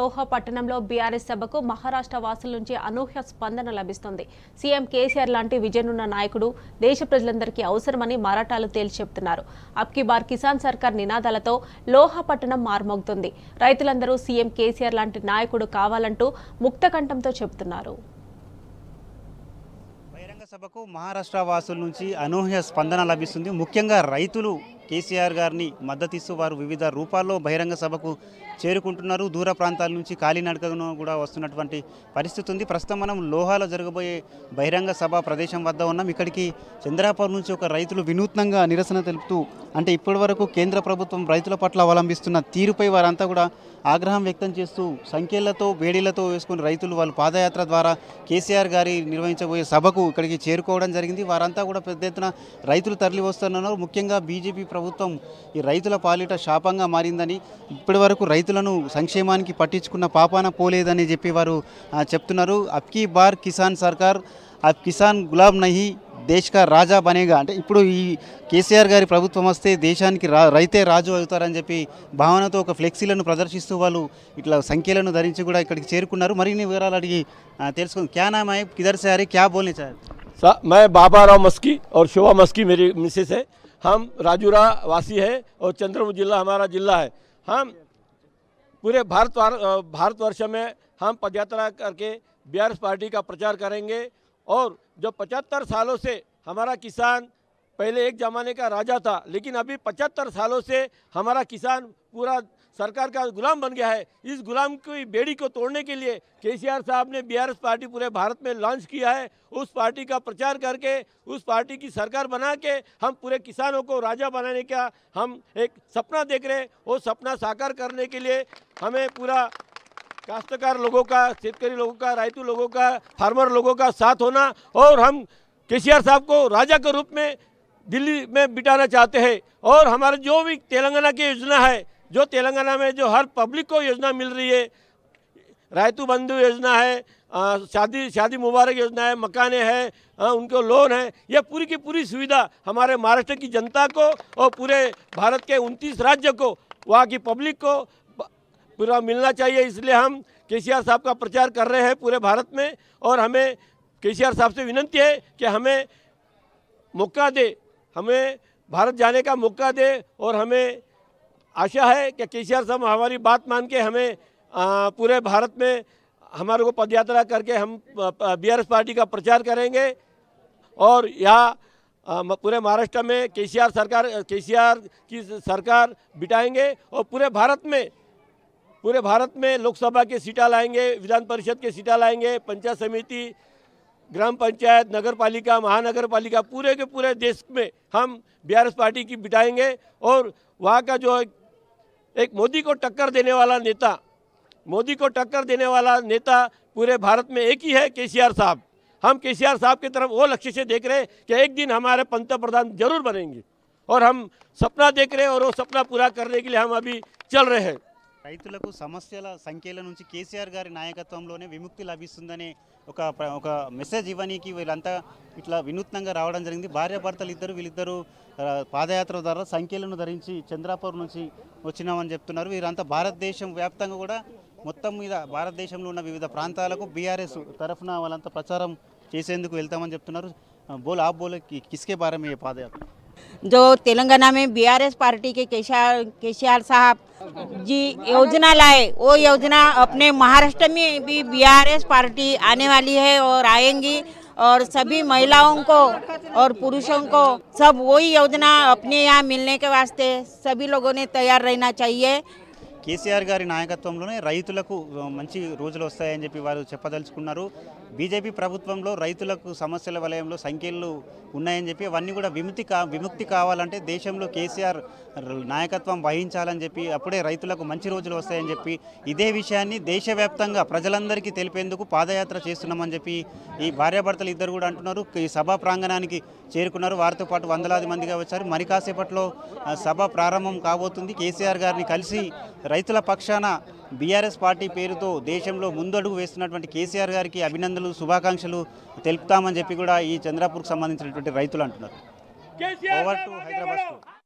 టోహా పట్టణంలో బీఆర్ఎస్ సభకు మహారాష్ట్ర వాసుల నుంచి అనూహ్య స్పందన లభిస్తోంది సీఎం కేసీఆర్ లాంటి విజయనున్న నాయకుడు దేశ ప్రజలందరికీ అవసరమని మరాఠాలు తేల్చి చెబుతున్నారు అప్కి బార్ కిసాన్ సర్కార్ నినాదాలతో లోహా పట్టణం మార్మోగుతుంది రైతులందరూ సీఎం కేసీఆర్ లాంటి నాయకుడు కావాలంటూ ముక్తకంఠంతో చెబుతున్నారు సభకు మహారాష్ట్ర వాసుల నుంచి అనూహ్య స్పందన లభిస్తుంది ముఖ్యంగా రైతులు కేసీఆర్ గారిని మద్దతిస్తూ వారు వివిధ రూపాల్లో బహిరంగ సభకు చేరుకుంటున్నారు దూర ప్రాంతాల నుంచి కాలినడకను కూడా వస్తున్నటువంటి పరిస్థితి ఉంది ప్రస్తుతం మనం లోహాలో జరగబోయే బహిరంగ సభ ప్రదేశం వద్ద ఉన్నాం ఇక్కడికి చంద్రాపూర్ నుంచి ఒక రైతులు వినూత్నంగా నిరసన తెలుపుతూ అంటే ఇప్పటివరకు కేంద్ర ప్రభుత్వం రైతుల పట్ల అవలంబిస్తున్న తీరుపై వారంతా కూడా ఆగ్రహం వ్యక్తం చేస్తూ సంఖ్యలతో వేడీలతో వేసుకుని రైతులు వాళ్ళు పాదయాత్ర ద్వారా కేసీఆర్ గారి నిర్వహించబోయే సభకు ఇక్కడికి చేరుకోవడం జరిగింది వారంతా కూడా పెద్ద ఎత్తున రైతులు తరలి వస్తున్నారు ముఖ్యంగా బీజేపీ ప్రభుత్వం ఈ రైతుల పాలిట శాపంగా మారిందని ఇప్పటి వరకు రైతులను సంక్షేమానికి పట్టించుకున్న పాపాన పోలేదని చెప్పి వారు చెప్తున్నారు అబ్కీ బార్ కిసాన్ సర్కార్ అబ్ కిసాన్ గులాబ్ నహి దేశ్కా రాజా బనేగా అంటే ఇప్పుడు ఈ కేసీఆర్ గారి ప్రభుత్వం వస్తే దేశానికి రా రైతే రాజు అవుతారని చెప్పి భావనతో ఒక ఫ్లెక్సీలను ప్రదర్శిస్తూ వాళ్ళు ఇట్లా సంఖ్యలను ధరించి కూడా ఇక్కడికి చేరుకున్నారు మరిన్ని వివరాలు అడిగి తెలుసుకుంది క్యానామాయ్ కిదర్శారి క్యాబ్ క్యా బోల్ని సార్ मैं बाबा राव मस्की और शोभा मस्की मेरी मिसेस है हम राजूरा वासी है और चंद्रपुर जिला हमारा जिला है हम पूरे भारत भारतवर्ष में हम पदयात्रा करके बी पार्टी का प्रचार करेंगे और जो पचहत्तर सालों से हमारा किसान पहले एक ज़माने का राजा था लेकिन अभी पचहत्तर सालों से हमारा किसान पूरा सरकार का गुलाम बन गया है इस गुलाम की बेड़ी को तोड़ने के लिए केसीआर साहब ने बीआरएस पार्टी पूरे भारत में लॉन्च किया है उस पार्टी का प्रचार करके उस पार्टी की सरकार बना के हम पूरे किसानों को राजा बनाने का हम एक सपना देख रहे हैं वो सपना साकार करने के लिए हमें पूरा काश्तकार लोगों का शेतकारी लोगों का रायतू लोगों का फार्मर लोगों का साथ होना और हम केसीआर साहब को राजा के रूप में दिल्ली में बिटाना चाहते हैं और हमारे जो भी तेलंगाना की योजना है जो तेलंगाना में जो हर पब्लिक को योजना मिल रही है रायतू बंधु योजना है शादी शादी मुबारक योजना है है हैं उनको लोन है यह पूरी की पूरी सुविधा हमारे महाराष्ट्र की जनता को और पूरे भारत के उनतीस राज्य को वहाँ की पब्लिक को पूरा मिलना चाहिए इसलिए हम के साहब का प्रचार कर रहे हैं पूरे भारत में और हमें के साहब से विनंती है कि हमें मौका दे हमें भारत जाने का मौका दे और हमें आशा है कि के सी साहब हमारी बात मान के हमें पूरे भारत में हमारे को पदयात्रा करके हम बी पार्टी का प्रचार करेंगे और यह पूरे महाराष्ट्र में के सरकार के की सरकार बिटाएंगे और पूरे भारत में पूरे भारत में लोकसभा की सीटा लाएंगे विधान परिषद की सीटा लाएंगे पंचायत समिति ग्राम पंचायत नगर पालिका महानगर पालिका पूरे के पूरे देश में हम बी पार्टी की बिठाएंगे और वहाँ का जो एक मोदी को टक्कर देने वाला नेता मोदी को टक्कर देने वाला नेता पूरे भारत में एक ही है के साहब हम के साहब की तरफ वो लक्ष्य से देख रहे हैं कि एक दिन हमारे पंत प्रधान जरूर बनेंगे और हम सपना देख रहे हैं और वो सपना पूरा करने के लिए हम अभी चल रहे हैं రైతులకు సమస్యల సంఖ్యల నుంచి కేసీఆర్ గారి నాయకత్వంలోనే విముక్తి లభిస్తుందనే ఒక ఒక మెసేజ్ ఇవ్వనీకి వీళ్ళంతా ఇట్లా వినూత్నంగా రావడం జరిగింది భార్యాభర్తలు ఇద్దరు వీళ్ళిద్దరూ పాదయాత్ర ద్వారా సంఖ్యలను ధరించి చంద్రాపూర్ నుంచి వచ్చినామని చెప్తున్నారు వీరంతా భారతదేశం వ్యాప్తంగా కూడా మొత్తం మీద భారతదేశంలో ఉన్న వివిధ ప్రాంతాలకు బీఆర్ఎస్ తరఫున వాళ్ళంతా ప్రచారం చేసేందుకు వెళ్తామని చెప్తున్నారు బోల్ ఆ బోల్ కిస్కే భారమయ్యే పాదయాత్ర जो तेलंगाना में बीआरएस पार्टी के केसीआर केसीआर साहब जी योजना लाए वो योजना अपने महाराष्ट्र में भी बीआरएस पार्टी आने वाली है और आएंगी और सभी महिलाओं को और पुरुषों को सब वही योजना अपने यहाँ मिलने के वास्ते सभी लोगों ने तैयार रहना चाहिए केसीआर गारी नायकत्व में रैतुक मंत्री रोजलिए वो चपदल బీజేపీ ప్రభుత్వంలో రైతులకు సమస్యల వలయంలో సంఖ్యలు ఉన్నాయని చెప్పి అవన్నీ కూడా విముక్తి కా విముక్తి కావాలంటే దేశంలో కేసీఆర్ నాయకత్వం వహించాలని చెప్పి అప్పుడే రైతులకు మంచి రోజులు వస్తాయని చెప్పి ఇదే విషయాన్ని దేశవ్యాప్తంగా ప్రజలందరికీ తెలిపేందుకు పాదయాత్ర చేస్తున్నామని చెప్పి ఈ భార్యాభర్తలు ఇద్దరు కూడా అంటున్నారు ఈ సభా ప్రాంగణానికి చేరుకున్నారు వారితో పాటు వందలాది మందిగా వచ్చారు మరి కాసేపట్లో సభ ప్రారంభం కాబోతుంది కేసీఆర్ గారిని కలిసి రైతుల పక్షాన బీఆర్ఎస్ పార్టీ పేరుతో దేశంలో ముందడుగు వేస్తున్నటువంటి కేసీఆర్ గారికి అభినందనలు శుభాకాంక్షలు తెలుపుతామని చెప్పి కూడా ఈ చంద్రపూర్కు సంబంధించినటువంటి రైతులు అంటున్నారు ఓవర్ హైదరాబాద్